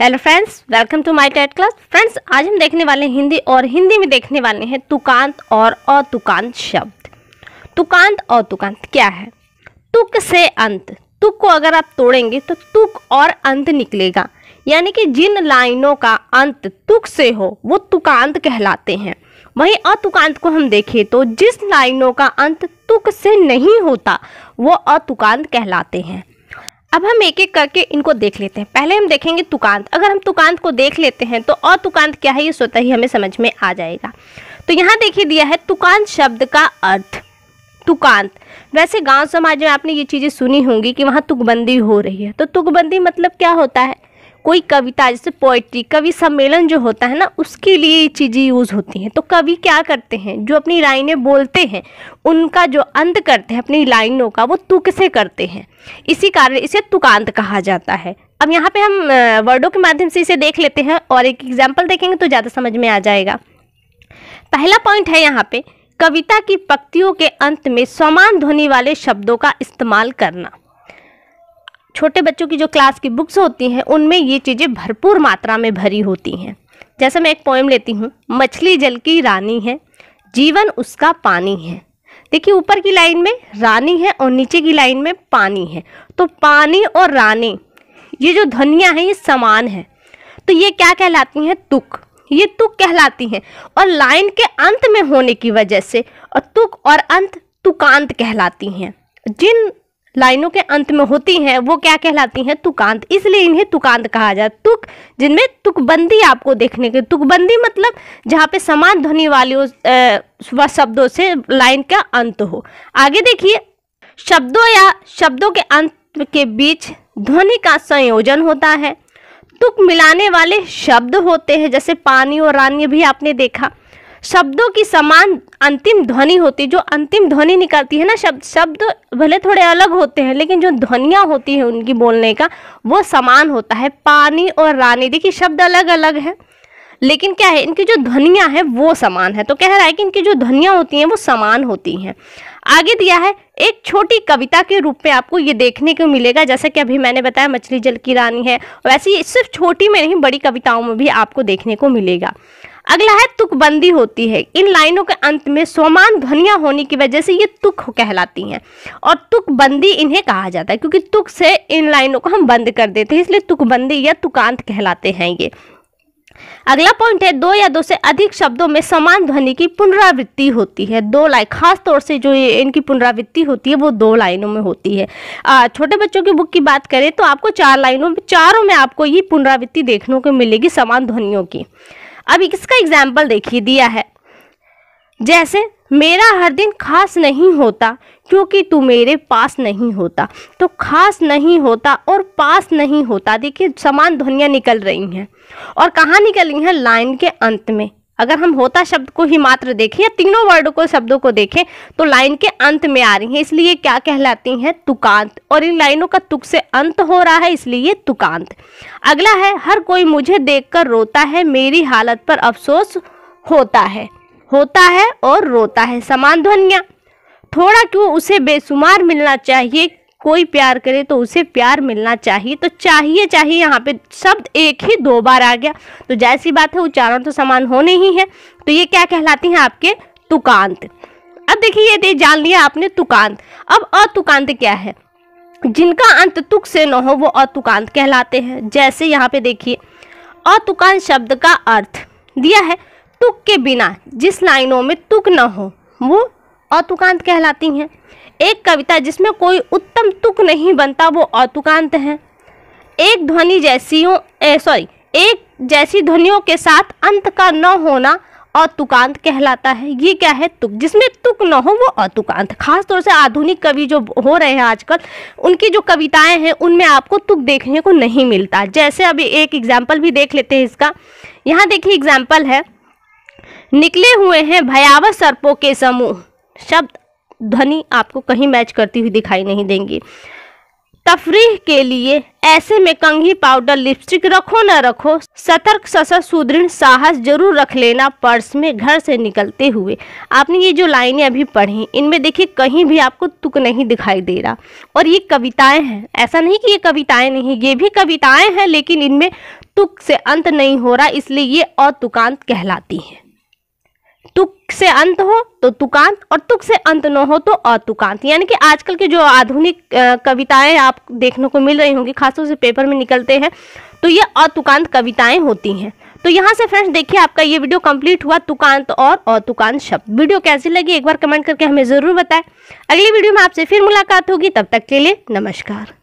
hello friends welcome to my TET class friends आज हम देखने वाले हैं हिंदी और हिंदी में देखने वाले हैं तुकांत और अतुकांत शब्द तुकांत और तुकांत क्या है तुक से अंत तुक को अगर आप तोड़ेंगे तो तुक और अंत निकलेगा यानी कि जिन लाइनों का अंत तुक से हो वो तुकांत कहलाते हैं वहीं अतुकांत को हम देखें तो जिस लाइनों का अंत तुक से नहीं होता वो अतुकांत कहलाते हैं अब हम एक एक करके इनको देख लेते हैं पहले हम देखेंगे तुकांत अगर हम तुकांत को देख लेते हैं तो और तुकांत क्या है ये स्वतः ही हमें समझ में आ जाएगा तो यहाँ देखिए दिया है तुकांत शब्द का अर्थ तुकांत वैसे गांव समाज में आपने ये चीज़ें सुनी होंगी कि वहाँ तुकबंदी हो रही है तो तुकबंदी मतलब क्या होता है कोई कविता जैसे पोइट्री कवि सम्मेलन जो होता है ना उसके लिए ये चीज़ें यूज़ होती हैं तो कवि क्या करते हैं जो अपनी लाइनें बोलते हैं उनका जो अंत करते हैं अपनी लाइनों का वो तुक से करते हैं इसी कारण इसे तुकांत कहा जाता है अब यहाँ पे हम वर्डों के माध्यम से इसे देख लेते हैं और एक एग्जाम्पल देखेंगे तो ज़्यादा समझ में आ जाएगा पहला पॉइंट है यहाँ पे कविता की पक्तियों के अंत में समान ध्वनि वाले शब्दों का इस्तेमाल करना छोटे बच्चों की जो क्लास की बुक्स होती हैं उनमें ये चीज़ें भरपूर मात्रा में भरी होती हैं जैसे मैं एक पोएम लेती हूँ मछली जल की रानी है जीवन उसका पानी है देखिए ऊपर की लाइन में रानी है और नीचे की लाइन में पानी है तो पानी और रानी ये जो धनिया है ये समान है तो ये क्या कहलाती हैं तुक ये तुक कहलाती हैं और लाइन के अंत में होने की वजह से और तुक और अंत तुकांत कहलाती हैं जिन लाइनों के अंत में होती हैं वो क्या कहलाती हैं तुकांत इसलिए इन्हें तुकांत कहा जाए तुक जिनमें तुकबंदी आपको देखने के तुकबंदी मतलब जहाँ पे समान ध्वनि वाली व शब्दों से लाइन का अंत हो आगे देखिए शब्दों या शब्दों के अंत के बीच ध्वनि का संयोजन होता है तुक मिलाने वाले शब्द होते हैं जैसे पानी और रान्य भी आपने देखा शब्दों की समान अंतिम ध्वनि होती है जो अंतिम ध्वनि निकलती है ना शब्द शब्द भले थोड़े अलग होते हैं लेकिन जो ध्वनियाँ होती हैं उनकी बोलने का वो समान होता है पानी और रानी देखिए शब्द अलग अलग है लेकिन क्या है इनकी जो ध्वनियाँ हैं वो समान है तो कह रहा है कि इनकी जो ध्वनियाँ होती हैं वो समान होती हैं आगे दिया है एक छोटी कविता के रूप में आपको ये देखने को मिलेगा जैसा कि अभी मैंने बताया मछली जल की रानी है वैसे ही सिर्फ छोटी में नहीं बड़ी कविताओं में भी आपको देखने को मिलेगा अगला है तुकबंदी होती है इन लाइनों के अंत में सोमान ध्वनिया होने की वजह से ये तुक कहलाती हैं और तुकबंदी इन्हें कहा जाता है क्योंकि तुक से इन लाइनों को हम बंद कर देते हैं इसलिए तुकबंदी या तुकांत कहलाते हैं ये अगला पॉइंट है दो या दो से अधिक शब्दों में समान ध्वनि की पुनरावृत्ति होती है दो लाइन खास तौर से जो इनकी पुनरावृत्ति होती है वो दो लाइनों में होती है छोटे बच्चों की बुक की बात करें तो आपको चार लाइनों में चारों में आपको ये पुनरावृत्ति देखने को मिलेगी समान ध्वनियों की अब इसका एग्जाम्पल देखिए दिया है जैसे मेरा हर दिन खास नहीं होता क्योंकि तू मेरे पास नहीं होता तो खास नहीं होता और पास नहीं होता देखिए समान ध्वनियाँ निकल रही हैं और कहाँ निकल रही हैं लाइन के अंत में अगर हम होता शब्द को ही मात्र देखें या तीनों वर्ड को शब्दों को देखें तो लाइन के अंत में आ रही हैं इसलिए क्या कहलाती हैं तुकांत और इन लाइनों का तुक से अंत हो रहा है इसलिए तुकांत अगला है हर कोई मुझे देखकर रोता है मेरी हालत पर अफसोस होता है होता है और रोता है समान ध्वनिया थोड़ा क्यों उसे बेसुमार मिलना चाहिए कोई प्यार करे तो उसे प्यार मिलना चाहिए तो चाहिए चाहिए यहाँ पे शब्द एक ही दो बार आ गया तो जैसी बात है उच्चारण तो समान होने ही है तो ये क्या कहलाती है आपके तुकांत अब देखिए ये दे जान लिया आपने तुकांत अब अतुकांत क्या है जिनका अंत तुक से न हो वो अतुकांत कहलाते हैं जैसे यहाँ पे देखिए अतुकांत शब्द का अर्थ दिया है तुक के बिना जिस लाइनों में तुक न हो वो अतुकांत कहलाती हैं एक कविता जिसमें कोई उत्तम तुक नहीं बनता वो औतुकांत है एक ध्वनि जैसियों सॉरी एक जैसी ध्वनियों के साथ अंत का न होना औतुकांत कहलाता है ये क्या है तुक जिसमें तुक न हो वो औतुकांत खास तौर से आधुनिक कवि जो हो रहे हैं आजकल उनकी जो कविताएं हैं उनमें आपको तुक देखने को नहीं मिलता जैसे अभी एक एग्जाम्पल भी देख लेते हैं इसका यहाँ देखिए एग्जाम्पल है निकले हुए हैं भयावह सर्पों के समूह शब्द ध्वनि आपको कहीं मैच करती हुई दिखाई नहीं देंगी तफरीह के लिए ऐसे में कंघी पाउडर लिपस्टिक रखो न रखो सतर्क ससर सुदृढ़ साहस जरूर रख लेना पर्स में घर से निकलते हुए आपने ये जो लाइनें अभी पढ़ी इनमें देखिए कहीं भी आपको तुक नहीं दिखाई दे रहा और ये कविताएं हैं ऐसा नहीं कि ये कविताएं नहीं ये भी कविताएं हैं लेकिन इनमें तुक से अंत नहीं हो रहा इसलिए ये अतुकांत कहलाती हैं तुक से अंत हो तो तुकांत और तुक से अंत न हो तो अतुकांत यानी कि आजकल के जो आधुनिक कविताएं आप देखने को मिल रही होंगी खासतौर से पेपर में निकलते हैं तो ये अतुकांत कविताएं होती हैं तो यहाँ से फ्रेंड्स देखिए आपका ये वीडियो कंप्लीट हुआ तुकांत और अतुकांत शब्द वीडियो कैसी लगी एक बार कमेंट करके हमें ज़रूर बताएं अगली वीडियो में आपसे फिर मुलाकात होगी तब तक के लिए नमस्कार